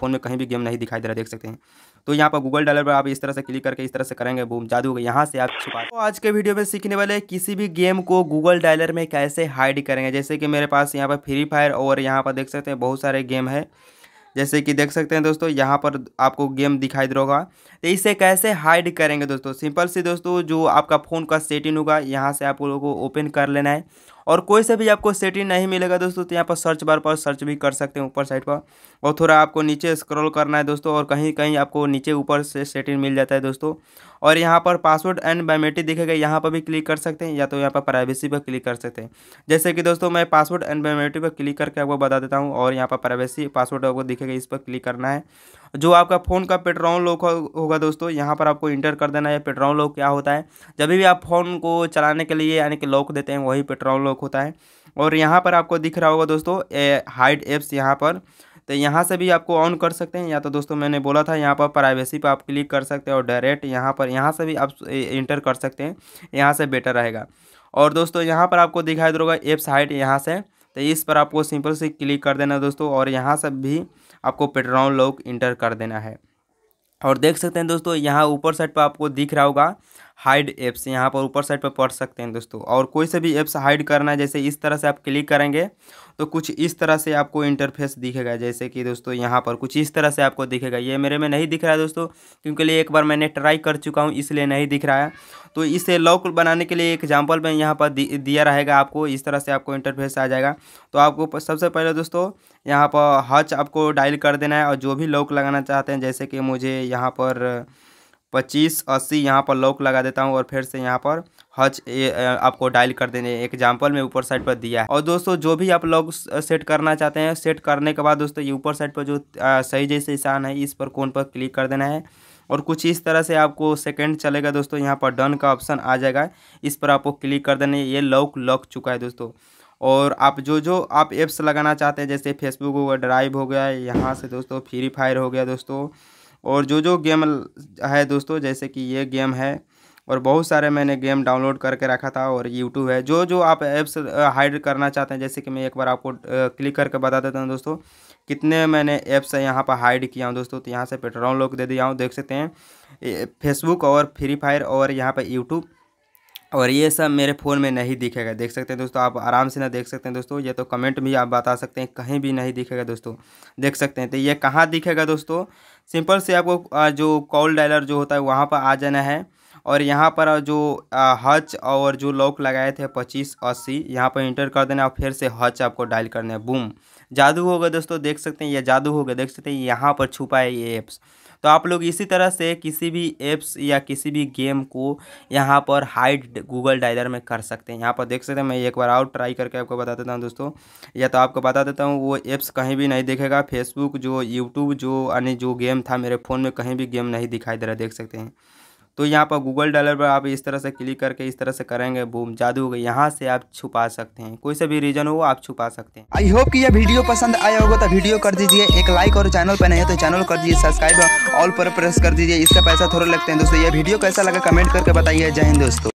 phone में कहीं भी गेम नहीं दिखाई दे रहा देख सकते हैं तो यहाँ पर गूगल डालर पर आप इस तरह से क्लिक करके इस तरह से करेंगे बूम जादू होगा यहाँ से आप छुपा तो आज के वीडियो में सीखने वाले किसी भी गेम को गूगल डायलर में कैसे हाइड करेंगे जैसे कि मेरे पास यहाँ पर फ्री फायर और यहाँ पर देख सकते हैं बहुत सारे गेम है जैसे कि देख सकते हैं दोस्तों यहाँ पर आपको गेम दिखाई दे रहा होगा तो इसे कैसे हाइड करेंगे दोस्तों सिंपल सी दोस्तों जो आपका फ़ोन का सेटिंग होगा यहाँ से आप लोगों को ओपन कर लेना है और कोई से भी आपको सेटिंग नहीं मिलेगा दोस्तों तो यहाँ पर सर्च बार पर सर्च भी कर सकते हैं ऊपर साइड पर और थोड़ा आपको नीचे स्क्रॉल करना है दोस्तों और कहीं कहीं आपको नीचे ऊपर से सेटिंग मिल जाता है दोस्तों और यहाँ पर पासवर्ड एंड बायोमेट्रिक दिखेगा यहाँ पर भी क्लिक कर सकते हैं या तो यहाँ पर प्राइवेसी पर क्लिक कर सकते हैं जैसे कि दोस्तों मैं पासवर्ड एंड बायोमेट्रिक पर क्लिक करके आपको बता देता हूँ और यहाँ पर प्राइवेसी पासवर्ड आपको दिखेगा इस पर क्लिक करना है जो आपका फ़ोन का पेट्रोल लॉक होगा दोस्तों यहाँ पर आपको इंटर कर देना है पेट्रोल लॉक क्या होता है जब भी आप फ़ोन को चलाने के लिए यानी कि लॉक देते हैं वही पेट्रोल लॉक होता है और यहाँ पर आपको दिख रहा होगा दोस्तों हाइड एप्स यहाँ पर तो यहाँ से भी आपको ऑन कर सकते हैं या तो दोस्तों मैंने बोला था यहाँ पर प्राइवेसी पर आप क्लिक कर सकते हैं और डायरेक्ट यहाँ पर यहाँ से भी आप इंटर कर सकते हैं यहाँ से बेटर रहेगा और दोस्तों यहाँ पर आपको दिखाई दे रहा होगा एप्स हाइट यहाँ से तो इस पर आपको सिंपल से क्लिक कर देना दोस्तों और यहाँ से भी आपको पेट्रोल लॉक इंटर कर देना है और देख सकते हैं दोस्तों यहाँ ऊपर साइड पर आपको दिख रहा होगा हाइड ऐप्स यहाँ पर ऊपर साइड पर पढ़ सकते हैं दोस्तों और कोई से भी ऐप्स हाइड करना है जैसे इस तरह से आप क्लिक करेंगे तो कुछ इस तरह से आपको इंटरफेस दिखेगा जैसे कि दोस्तों यहाँ पर कुछ इस तरह से आपको दिखेगा ये मेरे में नहीं दिख रहा है दोस्तों क्योंकि एक बार मैंने ट्राई कर चुका हूँ इसलिए नहीं दिख रहा है तो इसे लॉक बनाने के लिए एग्जाम्पल में यहाँ पर दिया रहेगा आपको इस तरह से आपको इंटरफेस आ जाएगा तो आपको सबसे पहले दोस्तों यहाँ पर हच आपको डायल कर देना है और जो भी लॉक लगाना चाहते हैं जैसे कि मुझे यहाँ पर पच्चीस अस्सी यहाँ पर लॉक लगा देता हूँ और फिर से यहाँ पर हज ए, आपको डायल कर देने एग्जाम्पल में ऊपर साइड पर दिया है और दोस्तों जो भी आप लोग सेट करना चाहते हैं सेट करने के बाद दोस्तों ये ऊपर साइड पर जो आ, सही जैसे निशान है इस पर कौन पर क्लिक कर देना है और कुछ इस तरह से आपको सेकंड चलेगा दोस्तों यहाँ पर डन का ऑप्शन आ जाएगा इस पर आपको क्लिक कर देना ये लॉक लॉक चुका है दोस्तों और आप जो जो आप ऐप्स लगाना चाहते हैं जैसे फेसबुक हो गया ड्राइव हो गया यहाँ से दोस्तों फ्री फायर हो गया दोस्तों और जो जो गेम है दोस्तों जैसे कि ये गेम है और बहुत सारे मैंने गेम डाउनलोड करके रखा था और यूट्यूब है जो जो आप ऐप्स हाइड करना चाहते हैं जैसे कि मैं एक बार आपको क्लिक करके बता देता हूँ दोस्तों कितने मैंने ऐप्स यहाँ पर हाइड किया हूँ दोस्तों तो यहाँ से पेट्रोल लोग दे दिया हूँ देख सकते हैं फेसबुक और फ्री फायर और यहाँ पर यूट्यूब और ये सब मेरे फ़ोन में नहीं दिखेगा देख सकते हैं दोस्तों आप आराम से ना देख सकते हैं दोस्तों ये तो कमेंट भी आप बता सकते हैं कहीं भी नहीं दिखेगा दोस्तों देख सकते हैं तो ये कहाँ दिखेगा दोस्तों सिंपल से आपको जो कॉल डायलर जो होता है वहाँ पर आ जाना है और यहाँ पर जो हच और जो लॉक लगाए थे पच्चीस अस्सी यहाँ पर इंटर कर देना और फिर से हच आपको डायल करना है बूम जादू होगा दोस्तों देख सकते हैं या जादू होगा देख सकते हैं यहाँ पर छुपा है ये ऐप्स तो आप लोग इसी तरह से किसी भी एप्स या किसी भी गेम को यहाँ पर हाइड गूगल डाइलर में कर सकते हैं यहाँ पर देख सकते हैं मैं एक बार और ट्राई करके आपको बता देता हूँ दोस्तों या तो आपको बता देता हूँ वो एप्स कहीं भी नहीं दिखेगा फेसबुक जो यूट्यूब जो यानी जो गेम था मेरे फ़ोन में कहीं भी गेम नहीं दिखाई दे रहा देख सकते हैं तो यहाँ पर गूगल डॉलर पर आप इस तरह से क्लिक करके इस तरह से करेंगे बूम जादू होगा यहाँ से आप छुपा सकते हैं कोई सा भी रीजन हो आप छुपा सकते हैं आई होप कि यह वीडियो पसंद आया होगा तो वीडियो कर दीजिए एक लाइक और चैनल पर नहीं है तो चैनल कर दीजिए सब्सक्राइब ऑल पर प्रेस कर दीजिए इसका पैसा थोड़ा लगते हैं दोस्तों यह वीडियो कैसा लगा कमेंट करके बताइए जय हिंद दोस्तों